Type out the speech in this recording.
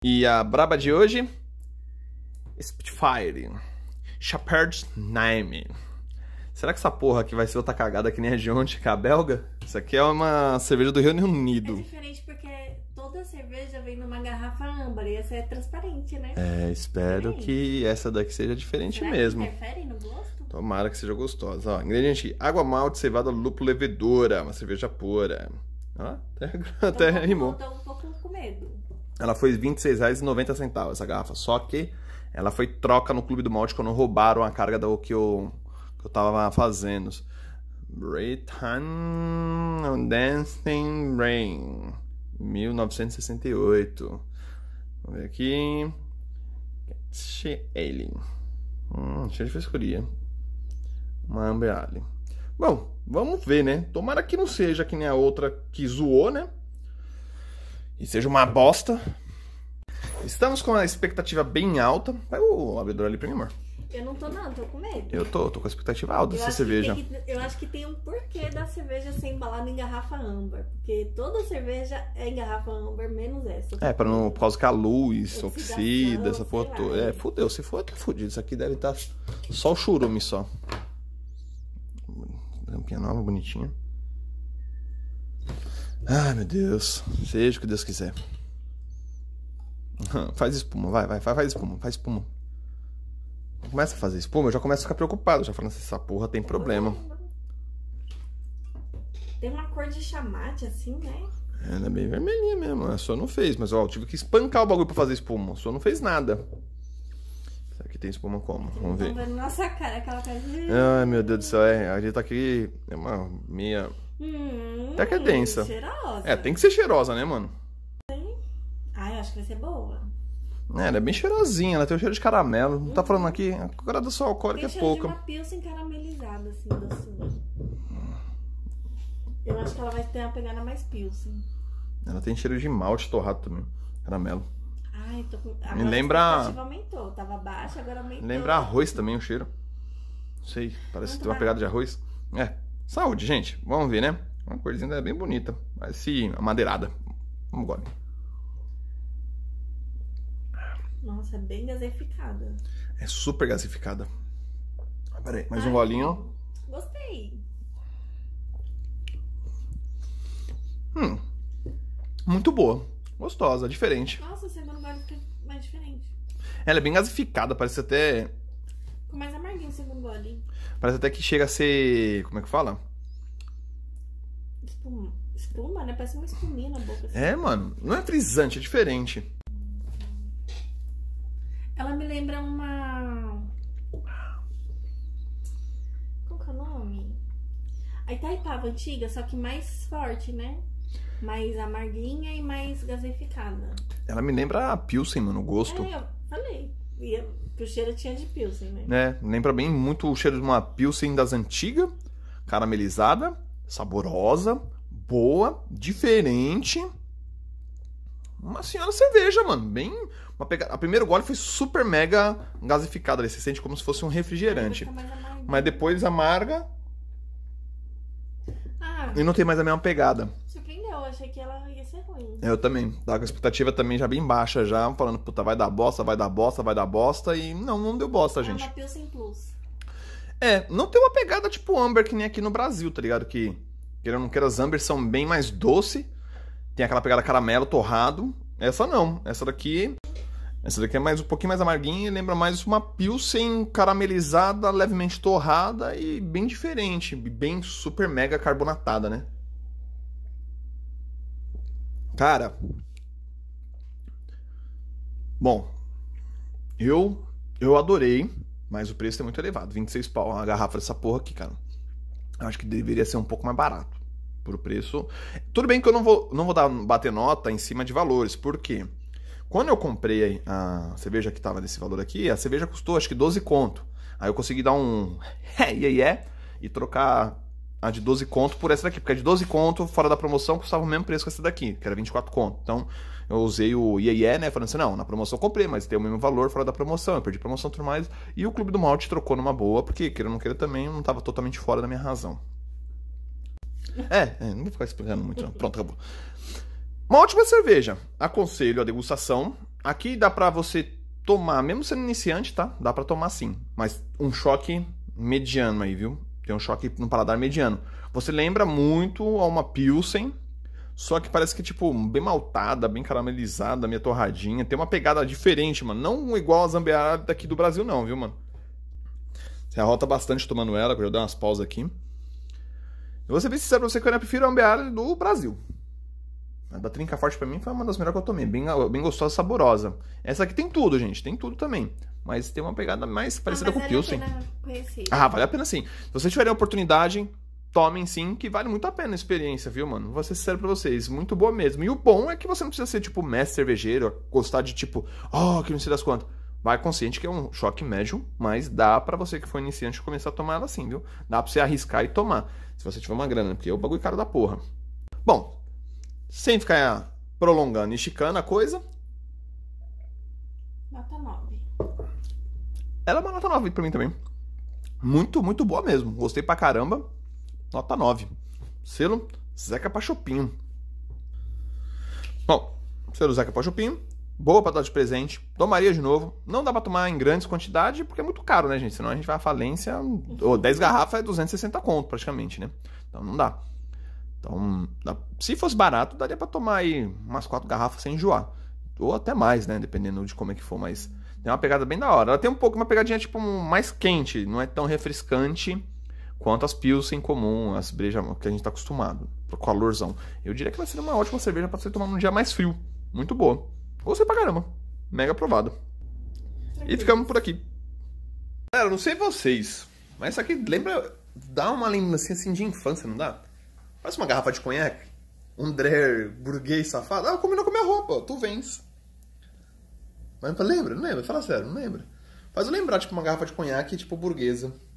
E a braba de hoje? Spitfire. Shepherd's Name. Será que essa porra aqui vai ser outra cagada que nem a de ontem, que é a belga? Isso aqui é uma cerveja do Reino Unido. É diferente porque toda cerveja vem numa garrafa âmbar e essa é transparente, né? É, é espero que essa daqui seja diferente Será mesmo. Que no gosto? Tomara que seja gostosa. Ó, ingrediente: água malte, cevada, lúpulo, levedora, uma cerveja pura. Ó, até, até então, rimou. Tô um pouco com medo ela foi 26,90 essa garrafa. Só que ela foi troca no Clube do Malte quando roubaram a carga do que eu, que eu tava fazendo. Britain Dancing Rain 1968. Vamos ver aqui. Catch Hum, cheio de frescuria. Uma Amber Bom, vamos ver, né? Tomara que não seja que nem a outra que zoou, né? e seja uma bosta. Estamos com a expectativa bem alta. Pega o abridor ali pra mim, amor. Eu não tô não, tô com medo. Eu tô, tô com a expectativa alta eu dessa cerveja. Que, eu acho que tem um porquê da cerveja ser embalada em garrafa âmbar. Porque toda cerveja é em garrafa âmbar, menos essa. É, pra não, por causa que a luz oxida, essa porra toda. É, fudeu. Se for, tá fudido. Isso aqui deve estar tá só o churume só. Tampinha nova, bonitinha. Ai, ah, meu Deus. Seja o que Deus quiser. faz espuma, vai, vai, faz espuma, faz espuma. Começa a fazer espuma, eu já começo a ficar preocupado. Já falando assim, essa porra tem problema. Tem uma cor de chamate assim, né? É, ela é bem vermelhinha mesmo. A né? sua não fez, mas ó, eu tive que espancar o bagulho pra fazer espuma. A sua não fez nada. Será que tem espuma como? Vamos ver. Tá Nossa cara, aquela cara. Ai, meu Deus do céu, é. A gente tá aqui. É uma minha. Hum, Até que é densa. Cheirosa. É, tem que ser cheirosa, né, mano? Tem. Ah, eu acho que vai ser boa. É, ela é bem cheirosinha, ela tem um cheiro de caramelo. Não tá falando aqui? A graduação alcoólica tem é pouca. Tem uma pilsen caramelizada, assim, docinha. Eu acho que ela vai ter uma pegada mais pilsen. Ela tem cheiro de malte torrado também. Caramelo. Ai, tô com... Agora Me lembra... A aumentou. Tava baixa, agora aumentou. lembra arroz também o cheiro. Não sei, parece que tem uma tá. pegada de arroz. É, Saúde, gente. Vamos ver, né? Uma corzinha é bem bonita. Mas se madeirada. Vamos agora. Nossa, é bem gasificada. É super gasificada. Ah, mais Ai, um golinho. Gostei. Hum. Muito boa. Gostosa, diferente. Nossa, semana vai ficar mais diferente. Ela é bem gasificada, parece até. Ficou mais amarguinho o segundo gole. Parece até que chega a ser. Como é que fala? Espuma, espuma né? Parece uma espuminha na boca. Assim. É, mano. Não é frisante, é diferente. Ela me lembra uma. Qual que é o nome? A Itaipava antiga, só que mais forte, né? Mais amarguinha e mais gaseificada. Ela me lembra a Pilsen, mano, o gosto. É, eu falei ia é, pro cheiro tinha de pilsen, né? É, né? lembra bem muito o cheiro de uma pilsen das antigas, caramelizada, saborosa, boa, diferente. Uma senhora cerveja, mano, bem uma pegada. A primeiro gole foi super mega gasificada, ali. você sente como se fosse um refrigerante. Mas depois amarga. Ah. E não tem mais a mesma pegada achei que ela ia ser ruim. Eu também. Tava com a expectativa também já bem baixa já, falando, puta, vai dar bosta, vai dar bosta, vai dar bosta. E não, não deu bosta, ah, gente. É uma Plus. É, não tem uma pegada tipo Amber que nem aqui no Brasil, tá ligado? Que, querendo ou não queira, as Amber são bem mais doce. Tem aquela pegada caramelo, torrado. Essa não. Essa daqui... Essa daqui é mais um pouquinho mais amarguinha e lembra mais uma Pilsen caramelizada, levemente torrada e bem diferente, bem super mega carbonatada, né? Cara. Bom. Eu eu adorei, mas o preço é muito elevado. 26 pau uma garrafa dessa porra aqui, cara. Eu acho que deveria ser um pouco mais barato. Por preço. Tudo bem que eu não vou, não vou dar, bater nota em cima de valores, porque quando eu comprei a cerveja que tava desse valor aqui, a cerveja custou acho que 12 conto. Aí eu consegui dar um. e aí é e trocar a de 12 conto por essa daqui, porque a de 12 conto fora da promoção custava o mesmo preço que essa daqui, que era 24 conto. Então eu usei o IEE, né? Falando assim, não, na promoção eu comprei, mas tem o mesmo valor fora da promoção, eu perdi promoção e tudo mais. E o Clube do Malte trocou numa boa, porque queira ou não queira também não estava totalmente fora da minha razão. É, é, não vou ficar explicando muito, não. Pronto, acabou. Uma ótima cerveja. Aconselho a degustação. Aqui dá pra você tomar, mesmo sendo iniciante, tá? Dá pra tomar sim. Mas um choque mediano aí, viu? Tem um choque no paladar mediano. Você lembra muito a uma Pilsen, só que parece que, tipo, bem maltada, bem caramelizada, meio torradinha. Tem uma pegada diferente, mano. Não igual a Zambiara daqui do Brasil, não, viu, mano? Você arrota bastante tomando ela, eu vou dar umas pausas aqui. Eu vou ser bem sincero pra você que eu prefiro a Zambiara do Brasil. A da Trinca Forte para mim foi uma das melhores que eu tomei. Bem, ah, bem gostosa, saborosa. Essa aqui tem tudo, gente. Tem tudo também. Mas tem uma pegada mais ah, parecida ah, com o vale Pilsen. Ah, vale a pena sim. Se vocês tiverem a oportunidade, tomem sim, que vale muito a pena a experiência, viu, mano? Vou ser sincero pra vocês. Muito boa mesmo. E o bom é que você não precisa ser, tipo, mestre cervejeiro, gostar de, tipo, oh, que não sei das quantas. Vai consciente que é um choque médio, mas dá para você que foi iniciante começar a tomar ela assim, viu? Dá pra você arriscar e tomar. Se você tiver uma grana, porque é o bagulho caro da porra. Bom, sem ficar prolongando, esticando a coisa. Nota 9. Ela é uma nota 9 pra mim também. Muito, muito boa mesmo. Gostei pra caramba. Nota 9. Selo Zeca Pachopinho. Bom, selo Zeca Pachopinho. Boa pra dar de presente. Tomaria de novo. Não dá pra tomar em grandes quantidades, porque é muito caro, né, gente? Senão a gente vai à falência. Ou 10 garrafas é 260 conto, praticamente, né? Então não dá. Então, se fosse barato, daria para tomar aí umas quatro garrafas sem enjoar. Ou até mais, né? Dependendo de como é que for, mas tem uma pegada bem da hora. Ela tem um pouco uma pegadinha tipo mais quente, não é tão refrescante quanto as pilsen comum, as brejas que a gente tá acostumado, pro calorzão. Eu diria que vai ser uma ótima cerveja para você tomar num dia mais frio. Muito boa. Gostei pra caramba. Mega aprovado. E ficamos por aqui. Galera, não sei vocês, mas isso aqui lembra. dá uma lembrancinha assim de infância, não dá? Faz uma garrafa de conhaque. Um dreher burguês safado. Ah, combinou com a minha roupa, tu vens. Mas lembra? Não lembra? Fala sério, não lembra. Faz eu lembrar, tipo, uma garrafa de conhaque, tipo, burguesa.